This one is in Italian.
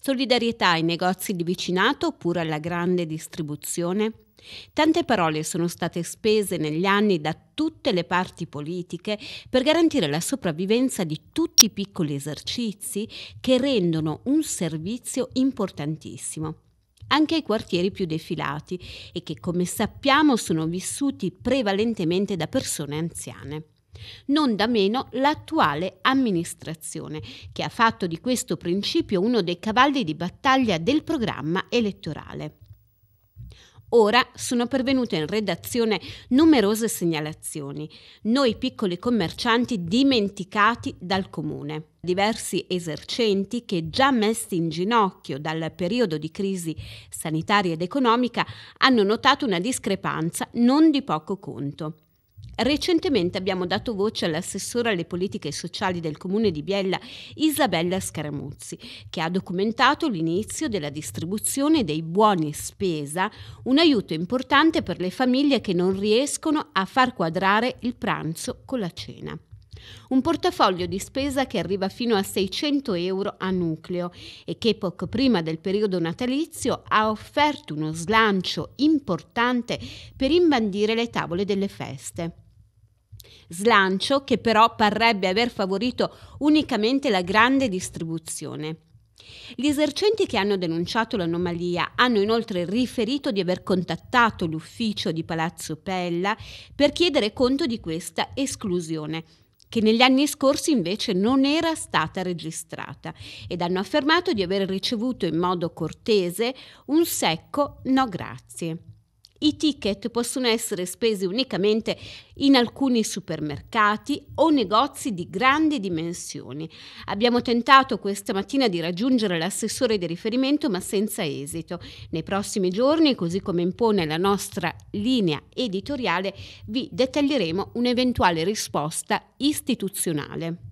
Solidarietà ai negozi di vicinato oppure alla grande distribuzione? Tante parole sono state spese negli anni da tutte le parti politiche per garantire la sopravvivenza di tutti i piccoli esercizi che rendono un servizio importantissimo anche ai quartieri più defilati e che come sappiamo sono vissuti prevalentemente da persone anziane. Non da meno l'attuale amministrazione, che ha fatto di questo principio uno dei cavalli di battaglia del programma elettorale. Ora sono pervenute in redazione numerose segnalazioni, noi piccoli commercianti dimenticati dal comune, diversi esercenti che già messi in ginocchio dal periodo di crisi sanitaria ed economica hanno notato una discrepanza non di poco conto. Recentemente abbiamo dato voce all'assessora alle politiche sociali del comune di Biella Isabella Scaramuzzi, che ha documentato l'inizio della distribuzione dei buoni spesa, un aiuto importante per le famiglie che non riescono a far quadrare il pranzo con la cena. Un portafoglio di spesa che arriva fino a 600 euro a nucleo e che poco prima del periodo natalizio ha offerto uno slancio importante per imbandire le tavole delle feste slancio che però parrebbe aver favorito unicamente la grande distribuzione. Gli esercenti che hanno denunciato l'anomalia hanno inoltre riferito di aver contattato l'ufficio di Palazzo Pella per chiedere conto di questa esclusione che negli anni scorsi invece non era stata registrata ed hanno affermato di aver ricevuto in modo cortese un secco no grazie. I ticket possono essere spesi unicamente in alcuni supermercati o negozi di grandi dimensioni. Abbiamo tentato questa mattina di raggiungere l'assessore di riferimento ma senza esito. Nei prossimi giorni, così come impone la nostra linea editoriale, vi dettaglieremo un'eventuale risposta istituzionale.